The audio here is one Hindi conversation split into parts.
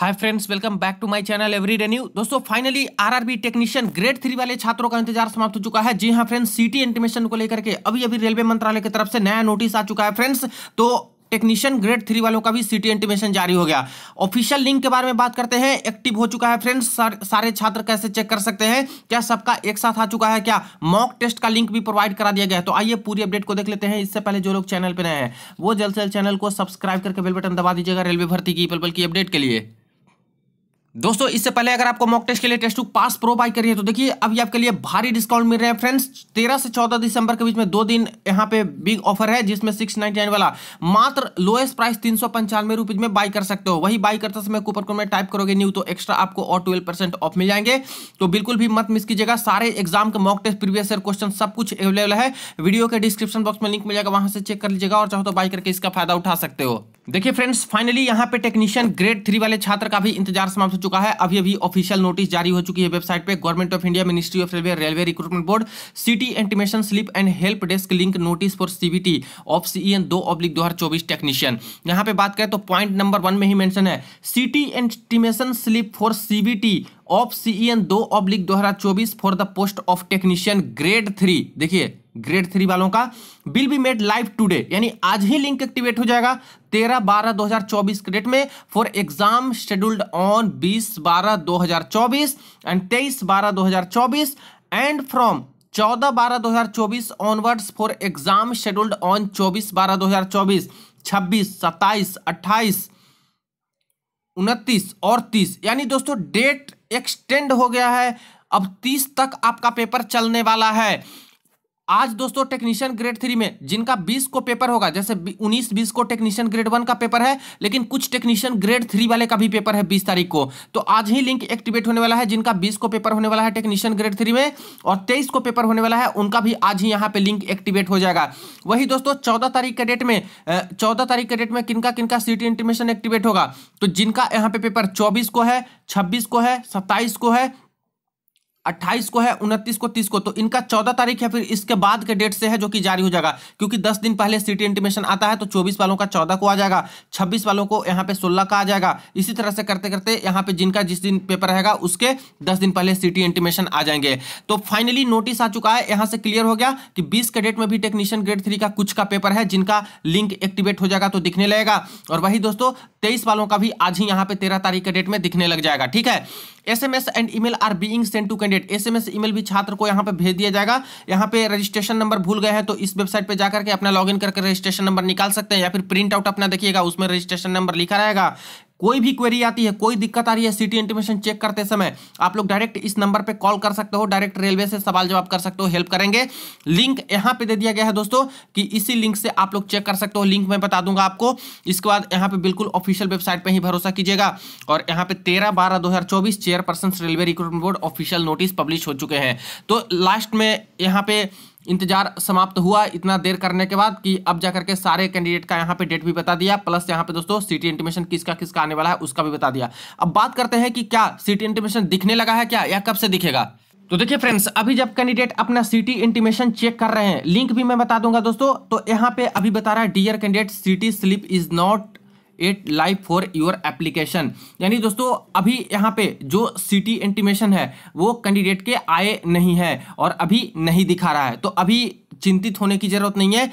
hi friends welcome back to my channel everyone दोस्तों finally RRB technician grade three वाले छात्रों का इंतजार समाप्त हो चुका है जी हां फ्रेंड्स सीटी एंटीमेशन को लेकर के अभी अभी रेलवे मंत्रालय की तरफ से नया नोटिस आ चुका है फ्रेंड्स तो टेक्नीशियन ग्रेड थ्री वालों का भी सिटी एंटीमेशन जारी हो गया ऑफिशियल लिंक के बारे में बात करते हैं एक्टिव हो चुका है फ्रेंड्स सार, सारे छात्र कैसे चेक कर सकते हैं क्या सबका एक साथ आ चुका है क्या मॉक टेस्ट का लिंक भी प्रोवाइड करा दिया गया है तो आइए पूरी अपडेट को देख लेते हैं इससे पहले जो लोग चैनल पर नए हैं वो जल्द से जल्द चैनल को सब्सक्राइब करके बेलबटन दबा दीजिएगा रेलवे भर्ती की पल की अपडेट के लिए दोस्तों इससे पहले अगर आपको मॉक टेस्ट के लिए test to pass pro buy करिए तो देखिए अभी आपके लिए भारी डिस्काउंट मिल रहे हैं फ्रेंड्स तेरह से चौदह दिसंबर के बीच में दो दिन यहाँ पे बिग ऑफर है जिसमें सिक्स नाइनटी नाइन वाला मात्र लोएस्ट प्राइस तीन सौ पंचानवे रुपीज में बाई कर सकते हो वही बाई करते समय कूपर कोड में टाइप करोगे न्यू तो एक्स्ट्रा आपको और ट्वेल्व परसेंट ऑफ मिल जाएंगे तो बिल्कुल भी मत मिस कीजिएगा सारे एग्जाम के mock test previous year question सब कुछ अवेलेबल है वीडियो के डिस्क्रिप्शन बॉक्स में लिंक मिल जाएगा वहां से चेक कर लीजिएगा और चाहो तो बाई करके इसका फायदा उठा सकते हो देखिए फ्रेंड्स फाइनली यहाँ पे टेक्नीशियन ग्रेड थ्री वाले छात्र का भी इंतजार समाप्त हो चुका है अभी अभी ऑफिशियल नोटिस जारी हो चुकी है वेबसाइट पे government of India ministry of railway railway recruitment board city intimation slip and help desk link notice for CBT of N दो ऑब्लिक दो टेक्नीशियन यहाँ पे बात करें तो पॉइंट नंबर वन में ही मैंशन है city intimation slip for CBT of N दो ऑब्लिक दो for the post of technician grade three देखिए ग्रेड थ्री वालों का will be made live today यानी आज ही लिंक एक्टिवेट हो जाएगा तेरह बारह दो हजार चौबीस के डेट में फॉर एग्जाम शेड्यूल्ड ऑन बीस बारह दो हजार चौबीस एंड तेईस बारह दो हजार चौबीस एंड फ्रॉम चौदह बारह दो हजार चौबीस onwards for exam scheduled on चौबीस बारह दो हजार चौबीस छब्बीस सत्ताईस अट्ठाईस उनतीस और तीस यानी दोस्तों डेट एक्सटेंड हो गया है अब तीस तक आपका पेपर चलने वाला है आज दोस्तों टेक्नीशियन ग्रेड थ्री में जिनका 20 को पेपर होगा जैसे 19 20 को टेक्नीशियन ग्रेड वन का पेपर है लेकिन कुछ टेक्नीशियन ग्रेड थ्री वाले का भी पेपर है 20 तारीख को तो आज ही लिंक एक्टिवेट होने वाला है जिनका 20 को पेपर होने वाला है टेक्नीशियन ग्रेड थ्री में और 23 को पेपर होने वाला है उनका भी आज ही यहाँ पे लिंक एक्टिवेट हो जाएगा वही दोस्तों चौदह तारीख के डेट में चौदह तारीख के डेट में किनका किनका सीट इंटीमेशन एक्टिवेट होगा तो जिनका यहाँ पे पेपर चौबीस को है छब्बीस को है सत्ताईस को है 28 को है उनतीस को तीस को तो इनका चौदह तारीख या फिर इसके बाद के डेट से है जो कि जारी हो जाएगा क्योंकि दस दिन पहले सिटी इंटीमेशन आता है तो चौबीस वालों का चौदह को आ जाएगा छब्बीस वालों को यहाँ पे सोलह का आ जाएगा इसी तरह से करते करते यहाँ पे जिनका जिस दिन पेपर रहेगा उसके दस दिन पहले सिटी इंटीमेशन आ जाएंगे तो फाइनली नोटिस आ चुका है यहाँ से क्लियर हो गया कि बीस के डेट में भी टेक्नीशियन ग्रेड थ्री का कुछ का पेपर है जिनका लिंक एक्टिवेट हो जाएगा तो दिखने लगेगा और वही दोस्तों तेईस वालों का भी आज ही यहाँ पे तेरह तारीख के डेट में दिखने लग जाएगा ठीक है SMS and email are being send to candidate SMS email भी छात्र को यहाँ पर भेज दिया जाएगा यहाँ पे रजिस्ट्रेशन नंबर भूल गए हैं तो इस वेबसाइट पर जाकर के अपना इन करके रजिस्ट्रेशन नंबर निकाल सकते हैं या फिर प्रिंट आउट अपना देखिएगा उसमें रजिस्ट्रेशन नंबर लिखा रहेगा कोई भी क्वेरी आती है कोई दिक्कत आ रही है सिटी इंटीमेशन चेक करते समय आप लोग डायरेक्ट इस नंबर पर कॉल कर सकते हो डायरेक्ट रेलवे से सवाल जवाब कर सकते हो हेल्प करेंगे लिंक यहाँ पे दे दिया गया है दोस्तों कि इसी लिंक से आप लोग चेक कर सकते हो लिंक मैं बता दूंगा आपको इसके बाद यहाँ पे बिल्कुल ऑफिशियल वेबसाइट पर ही भरोसा कीजिएगा और यहाँ पे तेरह बारह दो हजार चौबीस chairperson railway recruitment board official notice publish हो चुके हैं तो लास्ट में यहाँ पे इंतजार समाप्त हुआ इतना देर करने के बाद कि अब जाकर के सारे कैंडिडेट का यहाँ पे डेट भी बता दिया प्लस यहाँ पे दोस्तों सीटी इंटीमेशन किसका किसका आने वाला है उसका भी बता दिया अब बात करते हैं कि क्या सीटी इंटीमेशन दिखने लगा है क्या या कब से दिखेगा तो देखिए फ्रेंड्स अभी जब कैंडिडेट अपना सिटी इंटीमेशन चेक कर रहे हैं लिंक भी मैं बता दूंगा दोस्तों तो यहाँ पे अभी बता रहा है dear candidate city slip is not yet live for your application यानी दोस्तों अभी यहाँ पे जो सिटी इंटीमेशन है वो कैंडिडेट के आए नहीं है और अभी नहीं दिखा रहा है तो अभी चिंतित होने की जरूरत नहीं है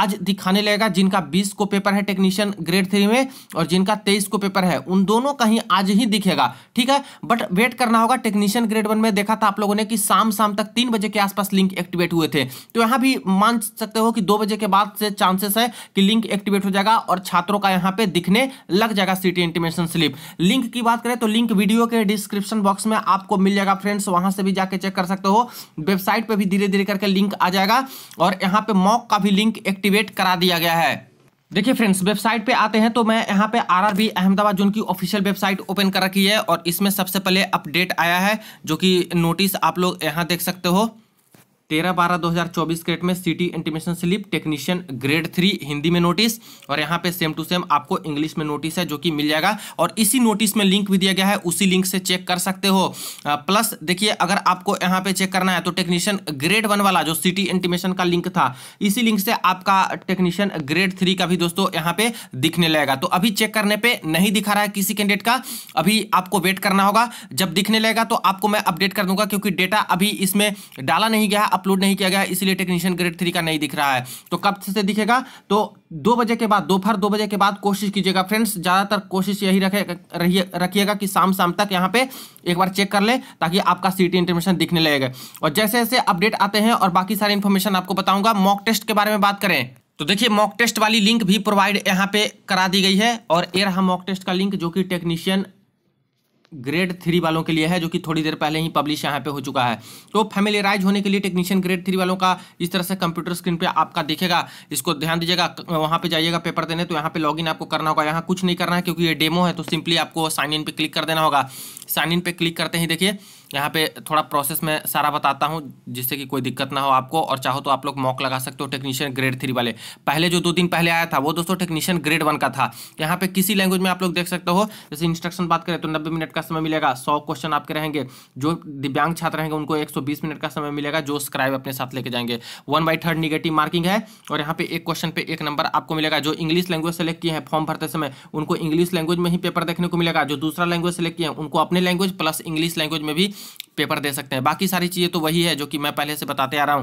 आज दिखाने लगेगा जिनका बीस को पेपर है टेक्नीशियन ग्रेड थ्री में और जिनका तेईस को पेपर है उन दोनों का ही आज ही दिखेगा ठीक है बट वेट करना होगा टेक्नीशियन ग्रेड वन में देखा था आप लोगों ने कि शाम शाम तक तीन बजे के आसपास लिंक एक्टिवेट हुए थे तो यहां भी मान सकते हो कि दो बजे के बाद से चांसेस है कि लिंक एक्टिवेट हो जाएगा और छात्रों का यहाँ पे दिखने लग जाएगा सिटी इंटीमेशन स्लिप लिंक की बात करें तो लिंक वीडियो के डिस्क्रिप्शन बॉक्स में आपको मिल जाएगा फ्रेंड्स वहां से भी जाके चेक कर सकते हो वेबसाइट पर भी धीरे धीरे करके लिंक आ जाएगा और यहाँ पे मॉक का भी लिंक एक्टिव एक्टिवेट करा दिया गया है देखिए फ्रेंड्स वेबसाइट पे आते हैं तो मैं यहाँ पे आरआरबी अहमदाबाद जोन की ऑफिशियल वेबसाइट ओपन कर रखी है और इसमें सबसे पहले अपडेट आया है जो कि नोटिस आप लोग यहाँ देख सकते हो तेरह बारह दो हज़ार चौबीस ग्रेड में city intimation slip technician grade three Hindi में नोटिस और यहाँ पे सेम टू सेम आपको इंग्लिश में नोटिस है जो कि मिल जाएगा और इसी नोटिस में लिंक भी दिया गया है उसी लिंक से चेक कर सकते हो प्लस देखिए अगर आपको यहाँ पे चेक करना है तो टेक्नीशियन ग्रेड वन वाला जो सिटी इंटीमेशन का लिंक था इसी लिंक से आपका टेक्नीशियन ग्रेड थ्री का भी दोस्तों यहाँ पे दिखने लगेगा तो अभी चेक करने पर नहीं दिखा रहा है किसी कैंडिडेट का अभी आपको वेट करना होगा जब दिखने लगेगा तो आपको मैं अपडेट कर दूंगा क्योंकि डेटा अभी इसमें डाला नहीं गया अपलोड नहीं किया गया इसलिए टेक्नीशियन ग्रेड थ्री का नहीं दिख रहा है तो कब से दिखेगा तो दो बजे के बाद दोपहर दो बजे के बाद कोशिश कीजिएगा फ्रेंड्स ज़्यादातर कोशिश यही रखे रखिएगा कि शाम शाम तक यहाँ पे एक बार चेक कर ले ताकि आपका सीटी इंटरमेशन दिखने लगेगा और जैसे जैसे अपडेट आते हैं और बाकी सारी इन्फॉर्मेशन आपको बताऊंगा मॉक टेस्ट के बारे में बात करें तो देखिए मॉक टेस्ट वाली लिंक भी प्रोवाइड यहाँ पे करा दी गई है और ये रहा मॉक टेस्ट का लिंक जो कि टेक्नीशियन ग्रेड थ्री वालों के लिए है जो कि थोड़ी देर पहले ही पब्लिश यहाँ पे हो चुका है तो फैमिलियराइज होने के लिए टेक्नीशियन ग्रेड थ्री वालों का इस तरह से कंप्यूटर स्क्रीन पे आपका दिखेगा इसको ध्यान दीजिएगा वहाँ पे जाइएगा पेपर देने तो यहाँ पे लॉगिन आपको करना होगा यहाँ कुछ नहीं करना है क्योंकि ये डेमो है तो सिंपली आपको साइन इन पे क्लिक कर देना होगा साइन इन पर क्लिक करते ही देखिए यहाँ पे थोड़ा प्रोसेस मैं सारा बताता हूँ जिससे कि कोई दिक्कत ना हो आपको और चाहो तो आप लोग मॉक लगा सकते हो टेक्नीशियन ग्रेड थ्री वाले पहले जो दो दिन पहले आया था वो दोस्तों टेक्नीशियन ग्रेड वन का था यहाँ पे किसी लैंग्वेज में आप लोग देख सकते हो जैसे इंस्ट्रक्शन बात करें तो नब्बे मिनट का समय मिलेगा सौ क्वेश्चन आपके रहेंगे जो दिव्यांग छात्र रहेंगे उनको एक मिनट का समय मिलेगा जो स्क्राइब अपने साथ लेके जाएंगे one by third negative marking है और यहाँ पे एक क्वेश्चन पे एक नंबर आपको मिलेगा जो इंग्लिश लैंग्वेज सेलेक्ट किए हैं फॉर्म भरते समय उनको इंग्लिश लैंग्वेज में ही पेपर देखने को मिलेगा जो दूसरा लैंग्वेज सेलेक्ट किए हैं उनको अपने लैंग्वेज प्लस इंग्लिश लैंग्वेज में भी पेपर दे सकते हैं बाकी सारी चीज़ें तो वही है जो कि मैं पहले से बताते आ रहा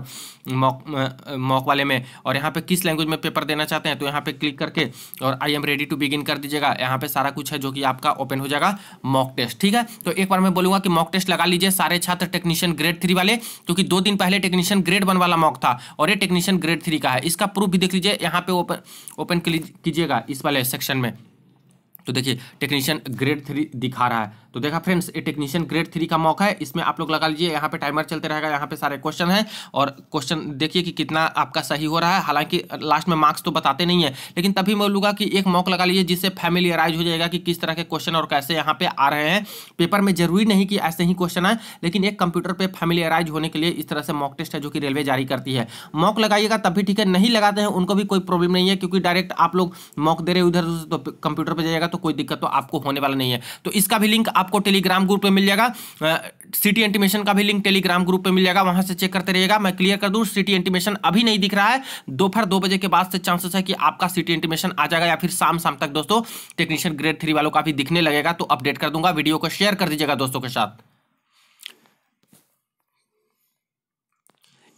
हूँ मॉक मॉक वाले में और यहाँ पे किस लैंग्वेज में पेपर देना चाहते हैं तो यहाँ पे क्लिक करके और I am ready to begin कर दीजिएगा यहाँ पे सारा कुछ है जो कि आपका ओपन हो जाएगा मॉक टेस्ट ठीक है तो एक बार मैं बोलूँगा कि मॉक टेस्ट लगा लीजिए सारे छात्र टेक्नीशियन ग्रेड थ्री वाले क्योंकि दो दिन पहले टेक्नीशियन ग्रेड वन वाला मॉक था और ये टेक्नीशियन ग्रेड थ्री का है इसका प्रूफ भी देख लीजिए यहाँ पे ओपन ओपन कीजिएगा इस वाले सेक्शन में तो देखिए टेक्नीशियन ग्रेड थ्री दिखा रहा है तो देखा फ्रेंड्स ये टेक्नीशियन ग्रेड थ्री का मॉक है इसमें आप लोग लगा लीजिए यहाँ पे टाइमर चलते रहेगा यहाँ पे सारे क्वेश्चन हैं और क्वेश्चन देखिए कि कितना आपका सही हो रहा है हालांकि लास्ट में मार्क्स तो बताते नहीं है लेकिन तभी मैं लूँगा कि एक मॉक लगा लीजिए जिससे फैमिलियराइज हो जाएगा कि किस तरह के क्वेश्चन और कैसे यहाँ पे आ रहे हैं पेपर में जरूरी नहीं कि ऐसे ही क्वेश्चन आए लेकिन एक कंप्यूटर पर फैमिलियराइज होने के लिए इस तरह से मॉक टेस्ट है जो कि रेलवे जारी करती है मॉक लगाइएगा तब भी ठीक है नहीं लगाते हैं उनको भी कोई प्रॉब्लम नहीं है क्योंकि डायरेक्ट आप लोग मॉक दे रहे उधर तो कंप्यूटर पर जाएगा तो कोई दिक्कत तो आपको होने वाला नहीं है तो इसका भी लिंक आपको टेलीग्राम ग्रुप पे मिल जाएगा सिटी एंटीमेशन का भी लिंक टेलीग्राम ग्रुप पे मिल जाएगा वहां से चेक करते रहिएगा मैं क्लियर कर दूं सिटी एंटीमेशन अभी नहीं दिख रहा है दोपहर दो बजे के बाद से चांसेस है कि आपका सिटी एंटीमेशन आ जाएगा या फिर शाम शाम तक दोस्तों टेक्नीशियन ग्रेड थ्री वालों का भी दिखने लगेगा तो अपडेट कर दूंगा वीडियो को शेयर कर दीजिएगा दोस्तों के साथ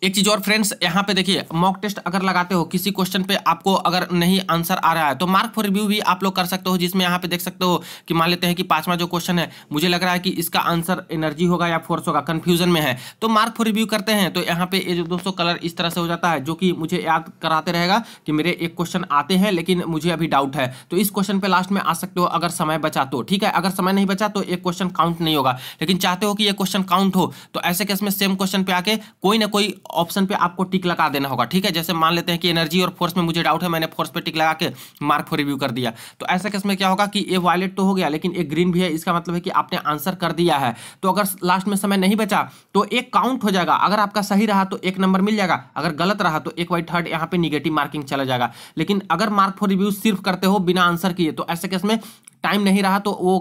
एक चीज और फ्रेंड्स यहाँ पे देखिए मॉक टेस्ट अगर लगाते हो किसी क्वेश्चन पे आपको अगर नहीं आंसर आ रहा है तो मार्क फॉर रिव्यू भी आप लोग कर सकते हो जिसमें यहाँ पे देख सकते हो कि मान लेते हैं कि पांचवा जो क्वेश्चन है मुझे लग रहा है कि इसका आंसर एनर्जी होगा या फोर्स होगा कन्फ्यूजन में है तो मार्क फॉर रिव्यू करते हैं तो यहाँ पे ये दोस्तों कलर इस तरह से हो जाता है जो कि मुझे याद कराते रहेगा कि मेरे एक क्वेश्चन आते हैं लेकिन मुझे अभी डाउट है तो इस क्वेश्चन पे लास्ट में आ सकते हो अगर समय बचा तो ठीक है अगर समय नहीं बचा तो एक क्वेश्चन काउंट नहीं होगा लेकिन चाहते हो कि यह क्वेश्चन काउंट हो तो ऐसे केस में सेम क्वेश्चन पे आके कोई ना कोई ऑप्शन पे आपको टिक लगा देना होगा ठीक है जैसे मान लेते हैं कि एनर्जी और फोर्स में मुझे डाउट है मैंने फोर्स पे टिक लगा के मार्क फॉर रिव्यू कर दिया तो ऐसे केस में क्या होगा कि ये वायलेट तो हो गया लेकिन एक ग्रीन भी है इसका मतलब है कि आपने आंसर कर दिया है तो अगर लास्ट में समय नहीं बचा तो एक काउंट हो जाएगा अगर आपका सही रहा तो एक नंबर मिल जाएगा अगर गलत रहा तो एक वाई थर्ड यहाँ पे निगेटिव मार्किंग चला जाएगा लेकिन अगर मार्क फॉर रिव्यू सिर्फ करते हो बिना आंसर किए तो ऐसे केस में टाइम नहीं रहा तो वो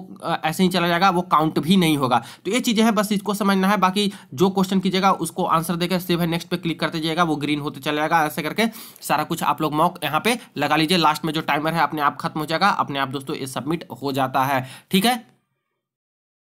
ऐसे ही चला जाएगा वो काउंट भी नहीं होगा तो ये चीज़ें हैं बस इसको समझना है बाकी जो क्वेश्चन कीजिएगा उसको आंसर देकर सेव है नेक्स्ट पे क्लिक करते जाएगा वो ग्रीन होते चला जाएगा ऐसे करके सारा कुछ आप लोग मॉक यहाँ पे लगा लीजिए लास्ट में जो टाइमर है अपने आप खत्म हो जाएगा अपने आप दोस्तों ये सबमिट हो जाता है ठीक है